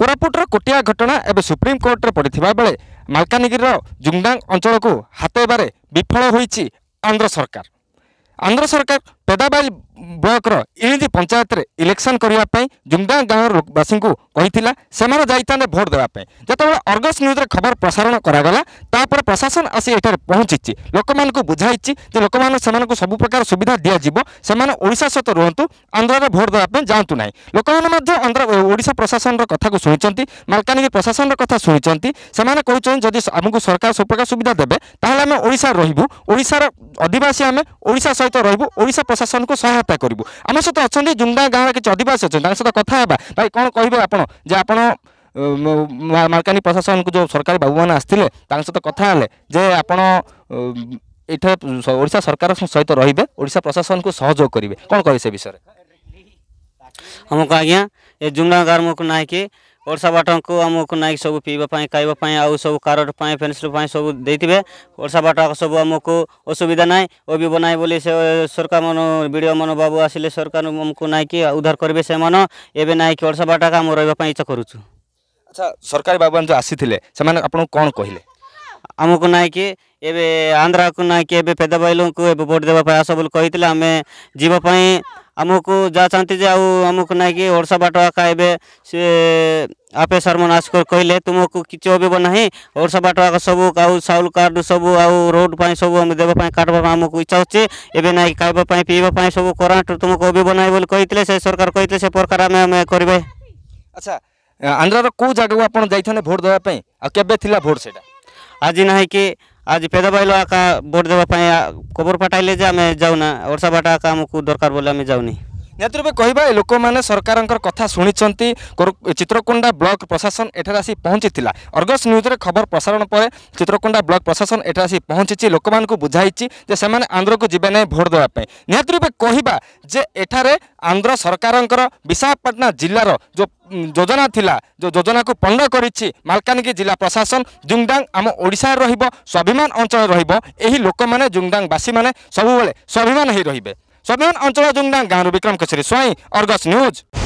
କୋରାପୁଟର କୋଟିଆ ଘଟଣା ଏବେ ସୁପ୍ରିମକୋର୍ଟରେ ପଡ଼ିଥିବା ବେଳେ ମାଲକାନଗିରିର ଜୁଙ୍ଗଡାଙ୍ଗ ଅଞ୍ଚଳକୁ ହାତେଇବାରେ ବିଫଳ ହୋଇଛି ଆନ୍ଧ୍ର ସରକାର ଆନ୍ଧ୍ର ସରକାର ପେଦାବାଲି ବ୍ଲକର ଇଞ୍ଜ ପଞ୍ଚାୟତରେ ଇଲେକ୍ସନ କରିବା ପାଇଁ ଜୁଙ୍ଗା ଗାଁର ବାସୀଙ୍କୁ କହିଥିଲା ସେମାନେ ଯାଇଥାନ୍ତେ ଭୋଟ ଦେବା ପାଇଁ ଯେତେବେଳେ ଅର୍ଗସ୍ ନ୍ୟୁଜ୍ରେ ଖବର ପ୍ରସାରଣ କରାଗଲା ତାପରେ ପ୍ରଶାସନ ଆସି ଏଠାରେ ପହଞ୍ଚିଛି ଲୋକମାନଙ୍କୁ ବୁଝାଇଛି ଯେ ଲୋକମାନେ ସେମାନଙ୍କୁ ସବୁ ପ୍ରକାର ସୁବିଧା ଦିଆଯିବ ସେମାନେ ଓଡ଼ିଶା ସହିତ ରୁହନ୍ତୁ ଆନ୍ଧ୍ରରେ ଭୋଟ ଦେବା ପାଇଁ ଯାଆନ୍ତୁ ନାହିଁ ଲୋକମାନେ ମଧ୍ୟ ଆନ୍ଧ୍ର ଓଡ଼ିଶା ପ୍ରଶାସନର କଥାକୁ ଶୁଣିଛନ୍ତି ମାଲକାନଗିରି ପ୍ରଶାସନର କଥା ଶୁଣିଛନ୍ତି ସେମାନେ କହୁଛନ୍ତି ଯଦି ଆମକୁ ସରକାର ସବୁ ପ୍ରକାର ସୁବିଧା ଦେବେ ତାହେଲେ ଆମେ ଓଡ଼ିଶାରେ ରହିବୁ ଓଡ଼ିଶାର ଅଧିବାସୀ ଆମେ ଓଡ଼ିଶା ସହିତ ରହିବୁ ଓଡ଼ିଶା ପ୍ରଶାସନକୁ ସହାୟତା চেষ্টা করবু আমার সহ অনেক জুমডা গাঁর কিছু অধিবাসী অনেক সহ কথা হবা ভাই কোণ কহবে আপনার যে আপনার মালকানি প্রশাসন যে সরকারি বাবু মানে আসলে তাঁর সহ কথা হলে যে আপনার ଏଠାରେ ଓଡ଼ିଶା ସରକାର ସହିତ ରହିବେ ଓଡ଼ିଶା ପ୍ରଶାସନକୁ ସହଯୋଗ କରିବେ କ'ଣ କହିବେ ସେ ବିଷୟରେ ଆମକୁ ଆଜ୍ଞା ଏ ଜୁମ୍ଲା ଗାର୍ମକୁ ନାହିଁକି ଓଡ଼ିଶା ବାଟଙ୍କୁ ଆମକୁ ନାଇଁ ସବୁ ପିଇବା ପାଇଁ ଖାଇବା ପାଇଁ ଆଉ ସବୁ କାରଟ ପାଇଁ ପେନ୍ସିଲ୍ ପାଇଁ ସବୁ ଦେଇଥିବେ ଓଡ଼ିଶା ବାଟ ସବୁ ଆମକୁ ଅସୁବିଧା ନାହିଁ ଅଭିବ ନାହିଁ ବୋଲି ସେ ସରକାର ମନ ବି ଡ଼ି ଓ ମନ ବାବୁ ଆସିଲେ ସରକାର ଆମକୁ ନାଇଁକି ଉଦ୍ଧାର କରିବେ ସେମାନେ ଏବେ ନାଇଁକି ଓଡ଼ିଶା ବାଟକୁ ଆମେ ରହିବା ପାଇଁ ଇଚ୍ଛା କରୁଛୁ ଆଚ୍ଛା ସରକାରୀ ବାବୁମାନେ ଯେଉଁ ଆସିଥିଲେ ସେମାନେ ଆପଣଙ୍କୁ କ'ଣ କହିଲେ ଆମକୁ ନାଇଁକି ଏବେ ଆନ୍ଧ୍ରାକୁ ନାଇଁକି ଏବେ ପେଦବାଇଲଙ୍କୁ ଏବେ ଭୋଟ୍ ଦେବା ପାଇଁ ଆସ ବୋଲି କହିଥିଲେ ଆମେ ଯିବା ପାଇଁ ଆମକୁ ଯାହା ଚାହାନ୍ତି ଯେ ଆଉ ଆମକୁ ନାହିଁକି ଓଡ଼ିଶା ବାଟ ଆକା ଏବେ ସେ ଆପେ ସାର୍ମାନେ ଆସି କହିଲେ ତୁମକୁ କିଛି ଅଭିବ ନାହିଁ ଓଡ଼ିଶା ବାଟ ଆକା ସବୁ ଆଉ ଚାଉଳ କାର୍ଡ଼ ସବୁ ଆଉ ରୋଡ଼ ପାଇଁ ସବୁ ଆମେ ଦେବା ପାଇଁ କାଟିବା ପାଇଁ ଆମକୁ ଇଚ୍ଛା ହେଉଛି ଏବେ ନାଇଁ ଖାଇବା ପାଇଁ ପିଇବା ପାଇଁ ସବୁ କରାଣ୍ଟ ତୁମକୁ ଅଭିବ ନାହିଁ ବୋଲି କହିଥିଲେ ସେ ସରକାର କହିଥିଲେ ସେ ପ୍ରକାର ଆମେ ଆମେ କରିବେ ଆଚ୍ଛା ଆନ୍ଧ୍ରର କେଉଁ ଜାଗାକୁ ଆପଣ ଯାଇଥାନ୍ତେ ଭୋଟ୍ ଦେବା ପାଇଁ ଆଉ କେବେ ଥିଲା ଭୋଟ୍ ସେଇଟା ଆଜି ନାହିଁ କି आज पेद भैल आका भोट देवाई कबर फटाइले जे आम जाऊना ओडा बाटा आका को दरकार बोले आम जाऊनी ନିହାତି ରୂପେ କହିବା ଲୋକମାନେ ସରକାରଙ୍କର କଥା ଶୁଣିଛନ୍ତି ଚିତ୍ରକୁଣ୍ଡା ବ୍ଲକ ପ୍ରଶାସନ ଏଠାରେ ଆସି ପହଞ୍ଚିଥିଲା ଅର୍ଗସ ନ୍ୟୁଜ୍ରେ ଖବର ପ୍ରସାରଣ ପରେ ଚିତ୍ରକୁଣ୍ଡା ବ୍ଲକ ପ୍ରଶାସନ ଏଠାରେ ଆସି ପହଞ୍ଚିଛି ଲୋକମାନଙ୍କୁ ବୁଝାଇଛି ଯେ ସେମାନେ ଆନ୍ଧ୍ରକୁ ଯିବେ ନାହିଁ ଭୋଟ୍ ଦେବା ପାଇଁ ନିହାତି ରୂପେ କହିବା ଯେ ଏଠାରେ ଆନ୍ଧ୍ର ସରକାରଙ୍କର ବିଶାଖାପାଟନା ଜିଲ୍ଲାର ଯୋଜନା ଥିଲା ଯେଉଁ ଯୋଜନାକୁ ପଣ୍ଡ କରିଛି ମାଲକାନଗିରି ଜିଲ୍ଲା ପ୍ରଶାସନ ଜୁଙ୍ଗଡାଙ୍ଗ ଆମ ଓଡ଼ିଶାରେ ରହିବ ସ୍ୱାଭିମାନ ଅଞ୍ଚଳରେ ରହିବ ଏହି ଲୋକମାନେ ଜୁଙ୍ଗଡାଙ୍ଗବାସୀମାନେ ସବୁବେଳେ ସ୍ୱାଭିମାନ ହୋଇ ରହିବେ सदन अञ्चल जुङदाङ गाह्रो विक्रम कसरी स्वाई अर्गस न्युज